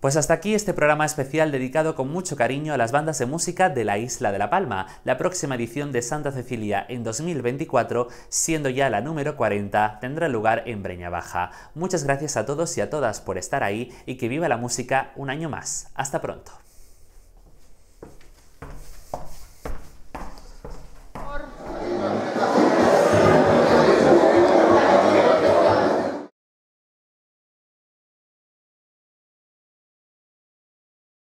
Pues hasta aquí este programa especial dedicado con mucho cariño a las bandas de música de la isla de La Palma, la próxima edición de Santa Cecilia en 2024, siendo ya la número 40, tendrá lugar en Breña Baja. Muchas gracias a todos y a todas por estar ahí y que viva la música un año más. Hasta pronto.